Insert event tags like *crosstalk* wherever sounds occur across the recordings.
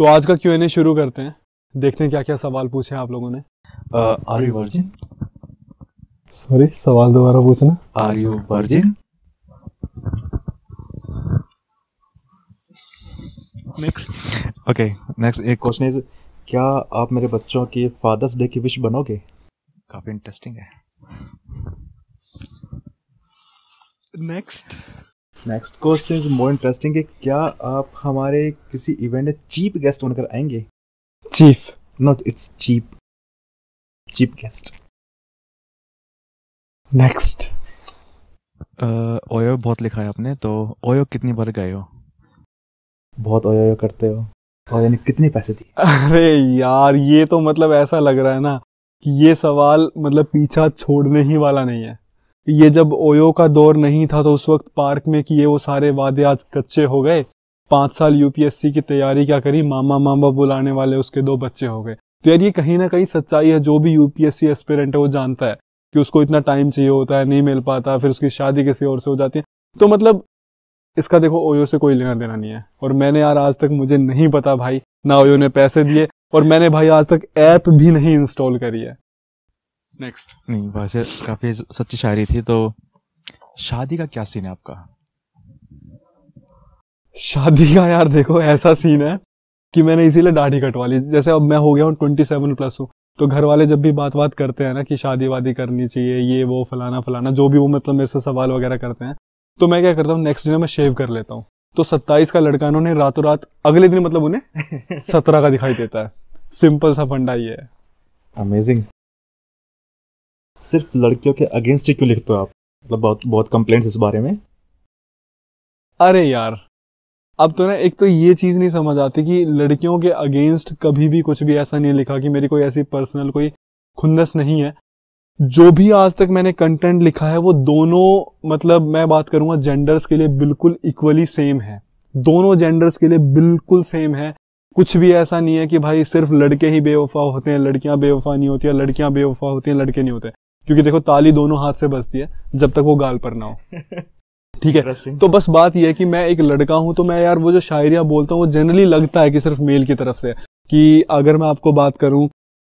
तो आज का क्यू एन ए शुरू करते हैं देखते हैं क्या क्या सवाल पूछे आप लोगों ने आर यू वर्जिन सॉरी सवाल दोबारा पूछना are you virgin next okay next एक क्वेश्चन इज क्या आप मेरे बच्चों की फादर्स डे की विश बनोगे काफी इंटरेस्टिंग है next next question is more interesting कि क्या आप हमारे किसी इवेंट में चीप गेस्ट बनकर आएंगे chief not it's cheap cheap guest next OYO बहुत लिखा है आपने तो ओयो कितनी बार गए हो बहुत ओयो करते हो और यानी कितने पैसे दिए अरे यार ये तो मतलब ऐसा लग रहा है ना कि ये सवाल मतलब पीछा छोड़ने ही वाला नहीं है ये जब ओयो का दौर नहीं था तो उस वक्त पार्क में किए वो सारे वादे आज कच्चे हो गए पांच साल यूपीएससी की तैयारी क्या करी मामा मामा बुलाने वाले उसके दो बच्चे हो गए तो यार ये कहीं ना कहीं सच्चाई है जो भी यूपीएससी एस्पिरेंट है वो जानता है कि उसको इतना टाइम चाहिए होता है नहीं मिल पाता फिर उसकी शादी किसी और से हो जाती है तो मतलब इसका देखो ओयो से कोई लेना देना नहीं है और मैंने यार आज तक मुझे नहीं पता भाई ना ओयो ने पैसे दिए और मैंने भाई आज तक ऐप भी नहीं इंस्टॉल करी है नेक्स्ट नहीं वैसे काफी सच्ची शायरी थी तो शादी का क्या सीन है आपका शादी का यार देखो ऐसा सीन है कि मैंने इसीलिए दाढ़ी कटवा ली जैसे अब मैं हो गया हूँ ट्वेंटी सेवन प्लस हूँ तो घर वाले जब भी बात बात करते हैं ना कि शादी वादी करनी चाहिए ये वो फलाना फलाना जो भी वो मतलब मेरे से सवाल वगैरह करते हैं तो मैं क्या करता हूँ नेक्स्ट दिन मैं शेव कर लेता हूँ तो सत्ताईस का लड़का उन्होंने रातों रात अगले दिन मतलब उन्हें *laughs* सत्रह का दिखाई देता है सिंपल सा फंडा ये है अमेजिंग सिर्फ लड़कियों के अगेंस्ट ही क्यों लिखते हो आप मतलब बहुत बहुत कंप्लेंट्स इस बारे में अरे यार अब तो ना एक तो ये चीज़ नहीं समझ आती कि लड़कियों के अगेंस्ट कभी भी कुछ भी ऐसा नहीं लिखा कि मेरी कोई ऐसी पर्सनल कोई खुंदस नहीं है जो भी आज तक मैंने कंटेंट लिखा है वो दोनों मतलब मैं बात करूंगा जेंडर्स के लिए बिल्कुल इक्वली सेम है दोनों जेंडर्स के लिए बिल्कुल सेम है कुछ भी ऐसा नहीं है कि भाई सिर्फ लड़के ही बेवफा होते हैं लड़कियां बेवफा नहीं होती है लड़कियां बेवफा होती हैं लड़के नहीं होते क्योंकि देखो ताली दोनों हाथ से बजती है जब तक वो गाल पर ना हो *laughs* ठीक है तो बस बात यह है कि मैं एक लड़का हूं तो मैं यार वो जो शायरियां बोलता हूँ वो जनरली लगता है कि सिर्फ मेल की तरफ से कि अगर मैं आपको बात करूं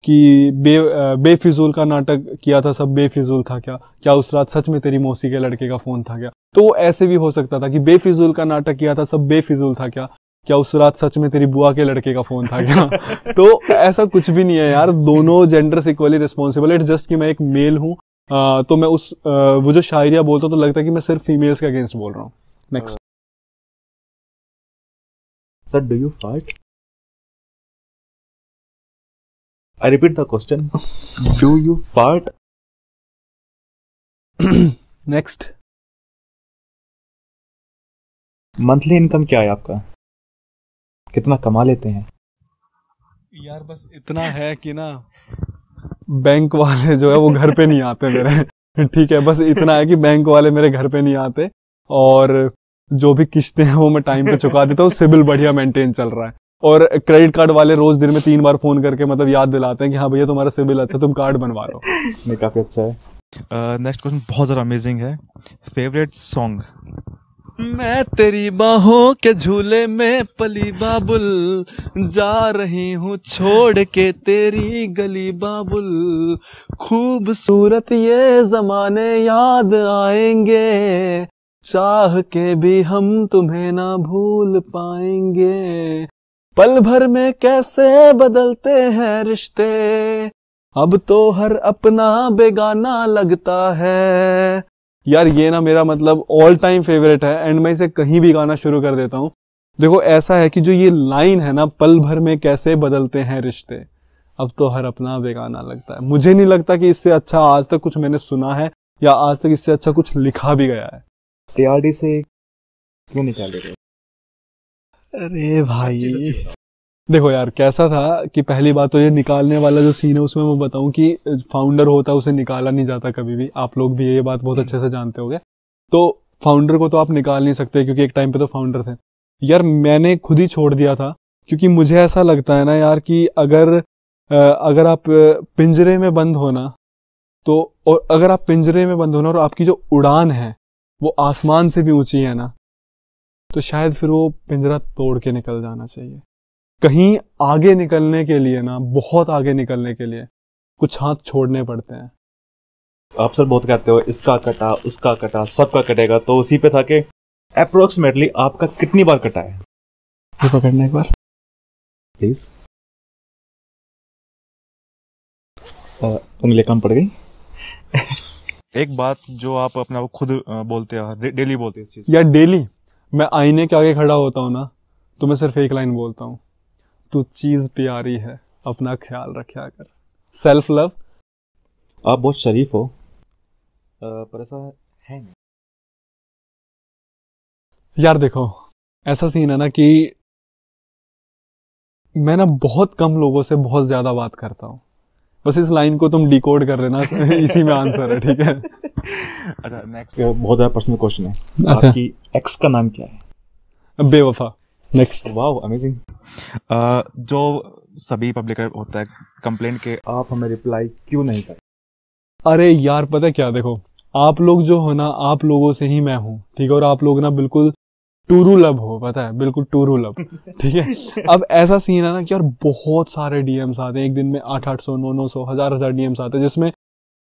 कि बे बेफिजूल का नाटक किया था सब बेफिजूल था क्या क्या उस रात सच में तेरी मौसी के लड़के का फोन था क्या तो वो ऐसे भी हो सकता था कि बेफिजूल का नाटक किया था सब बेफिजूल था क्या क्या उस रात सच में तेरी बुआ के लड़के का फोन था क्या तो ऐसा कुछ भी नहीं है यार दोनों genders equally responsible it just कि मैं एक मेल हूँ तो मैं उस आ, वो जो शायरिया बोलता हूँ तो लगता है कि मैं सिर्फ फीमेल्स के अगेंस्ट बोल रहा हूँ next sir do you fight I repeat the question do you fight next monthly income क्या है आपका कितना कमा लेते हैं यार बस इतना है कि ना बैंक वाले जो है वो घर पे नहीं आते मेरे ठीक है बस इतना है कि बैंक वाले मेरे घर पे नहीं आते और जो भी किश्तें हैं वो मैं टाइम पे चुका देता हूँ सिविल बढ़िया मेंटेन चल रहा है और क्रेडिट कार्ड वाले रोज दिन में तीन बार फोन करके मतलब याद दिलाते हैं कि हाँ भैया तुम्हारा सिविल अच्छा तुम कार्ड बनवा लो ये काफी अच्छा है नेक्स्ट क्वेश्चन बहुत ज्यादा अमेजिंग है फेवरेट सॉन्ग मैं तेरी बाहों के झूले में पली बाबुल जा रही हूँ छोड़ के तेरी गली बाबुल खूबसूरत ये जमाने याद आएंगे चाह के भी हम तुम्हें ना भूल पाएंगे पल भर में कैसे बदलते हैं रिश्ते अब तो हर अपना बेगाना लगता है यार ये ना मेरा मतलब ऑल टाइम फेवरेट है एंड मैं इसे कहीं भी गाना शुरू कर देता हूँ देखो ऐसा है कि जो ये लाइन है ना पल भर में कैसे बदलते हैं रिश्ते अब तो हर अपना बेगाना लगता है मुझे नहीं लगता कि इससे अच्छा आज तक कुछ मैंने सुना है या आज तक इससे अच्छा कुछ लिखा भी गया है से क्यों निकाले गए अरे भाई देखो यार कैसा था कि पहली बात तो ये निकालने वाला जो सीन है उसमें मैं बताऊं कि फाउंडर होता है उसे निकाला नहीं जाता कभी भी आप लोग भी ये बात बहुत हम्म। अच्छे से जानते हो तो फाउंडर को तो आप निकाल नहीं सकते क्योंकि एक टाइम पे तो फाउंडर थे यार मैंने खुद ही छोड़ दिया था क्योंकि मुझे ऐसा लगता है ना यार कि अगर अगर आप पिंजरे में बंद होना तो और अगर आप पिंजरे में बंद होना और आपकी जो उड़ान है वो आसमान से भी ऊंची है ना तो शायद फिर वो पिंजरा तोड़ के निकल जाना चाहिए कहीं आगे निकलने के लिए ना बहुत आगे निकलने के लिए कुछ हाथ छोड़ने पड़ते हैं आप सर बहुत कहते हो इसका कटा उसका कटा सबका कटेगा तो उसी पे था कि अप्रोक्सीमेटली आपका कितनी बार कटा है पकड़ना एक बार प्लीज उंगली कम पड़ गई *laughs* एक बात जो आप अपने आप खुद बोलते हो डे, डेली बोलते चीज यार डेली मैं आईने के आगे खड़ा होता हूँ ना तो मैं सिर्फ एक लाइन बोलता हूँ तू तो चीज़ प्यारी है अपना ख्याल रखा कर सेल्फ लव आप बहुत शरीफ हो पर ऐसा है नहीं यार देखो ऐसा सीन है ना कि मैं ना बहुत कम लोगों से बहुत ज़्यादा बात करता हूँ बस इस लाइन को तुम डिकोड कर रहे ना *laughs* इसी में आंसर है ठीक है अच्छा नेक्स्ट बहुत ज़्यादा पर्सनल क्वेश्चन है अच्छा आपकी एक्स का नाम क्या है बेवफा नेक्स्ट वाह अमेजिंग जो सभी पब्लिकर होता है कंप्लेंट के आप हमें रिप्लाई क्यों नहीं कर अरे यार पता क्या देखो आप लोग जो हो ना आप लोगों से ही मैं हूँ ठीक है और आप लोग ना बिल्कुल टूरू लब हो पता है बिल्कुल टूरू लब *laughs* ठीक है अब ऐसा सीन है ना कि यार बहुत सारे डीएम्स आते हैं एक दिन में आठ आठ सौ नौ नौ सौ हजार हजार डीएम्स आते हैं जिसमें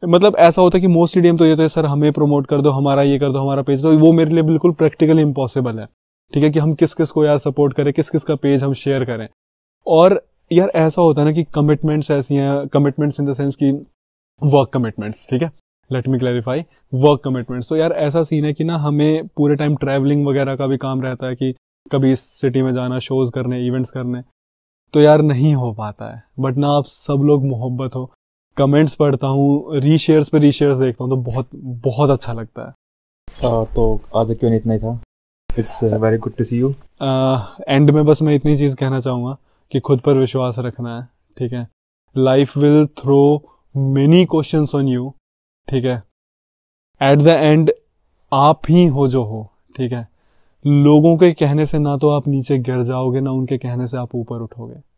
मतलब ऐसा होता है कि मोस्ट डीएम तो ये तो सर हमें प्रमोट कर दो हमारा ये कर दो हमारा पेज दो वो मेरे लिए बिल्कुल प्रैक्टिकली इम्पॉसिबल है ठीक है कि हम किस किस को यार सपोर्ट करें किस किस का पेज हम शेयर करें और यार ऐसा होता है ना कि कमिटमेंट्स ऐसी हैं कमिटमेंट्स इन द सेंस कि वर्क कमिटमेंट्स ठीक है let me clarify work commitments तो यार ऐसा सीन है कि ना हमें पूरे टाइम ट्रैवलिंग वगैरह का भी काम रहता है कि कभी इस सिटी में जाना शोज़ करने इवेंट्स करने तो यार नहीं हो पाता है बट ना आप सब लोग मोहब्बत हो कमेंट्स पढ़ता हूँ रीशेयर्स पे रीशेयर्स देखता हूँ तो बहुत बहुत अच्छा लगता है आ, हाँ, तो आज क्यों इतना ही था it's very good to see you and में बस मैं इतनी चीज़ कहना चाहूंगा कि खुद पर विश्वास रखना है ठीक है life will throw many question on you ठीक है एट द एंड आप ही हो जो हो ठीक है लोगों के कहने से ना तो आप नीचे गिर जाओगे ना उनके कहने से आप ऊपर उठोगे